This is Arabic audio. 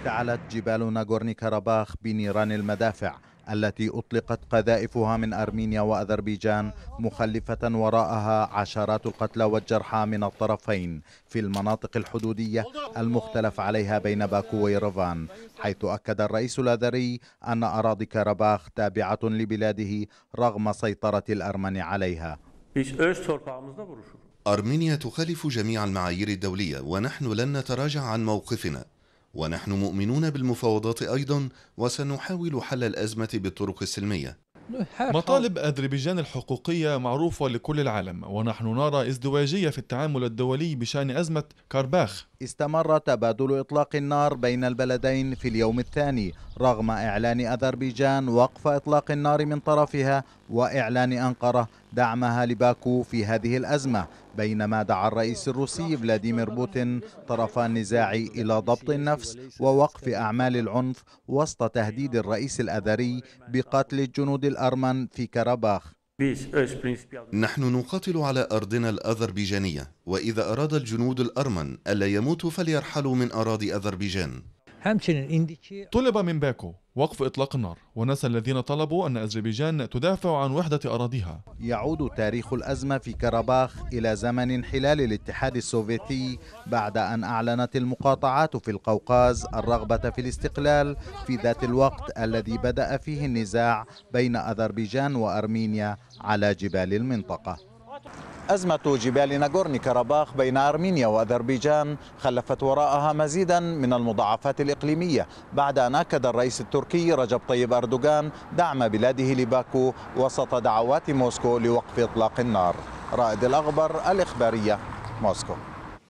اشتعلت جبال ناغورني كاراباخ بنيران المدافع التي أطلقت قذائفها من أرمينيا وأذربيجان مخلفة وراءها عشرات القتلى والجرحى من الطرفين في المناطق الحدودية المختلف عليها بين باكو ويرفان حيث أكد الرئيس الأذري أن أراضي كاراباخ تابعة لبلاده رغم سيطرة الأرمن عليها أرمينيا تخالف جميع المعايير الدولية ونحن لن نتراجع عن موقفنا ونحن مؤمنون بالمفاوضات أيضا وسنحاول حل الأزمة بالطرق السلمية مطالب أذربيجان الحقوقية معروفة لكل العالم ونحن نرى ازدواجية في التعامل الدولي بشأن أزمة كارباخ استمر تبادل إطلاق النار بين البلدين في اليوم الثاني رغم إعلان أذربيجان وقف إطلاق النار من طرفها وإعلان أنقرة دعمها لباكو في هذه الأزمة بينما دعا الرئيس الروسي فلاديمير بوتين طرف النزاع إلى ضبط النفس ووقف أعمال العنف وسط تهديد الرئيس الأذري بقتل الجنود الأرمن في كرباخ نحن نقاتل على أرضنا الأذربيجانية وإذا أراد الجنود الأرمن ألا يموتوا فليرحلوا من أراضي أذربيجان طلب من باكو وقف إطلاق النار ونسى الذين طلبوا أن أذربيجان تدافع عن وحدة أراضيها يعود تاريخ الأزمة في كرباخ إلى زمن انحلال الاتحاد السوفيتي بعد أن أعلنت المقاطعات في القوقاز الرغبة في الاستقلال في ذات الوقت الذي بدأ فيه النزاع بين أذربيجان وأرمينيا على جبال المنطقة أزمة جبال ناغورني كاراباخ بين أرمينيا وأذربيجان خلفت وراءها مزيدا من المضاعفات الإقليمية بعد أن أكد الرئيس التركي رجب طيب أردوغان دعم بلاده لباكو وسط دعوات موسكو لوقف إطلاق النار رائد الأغبر الإخبارية موسكو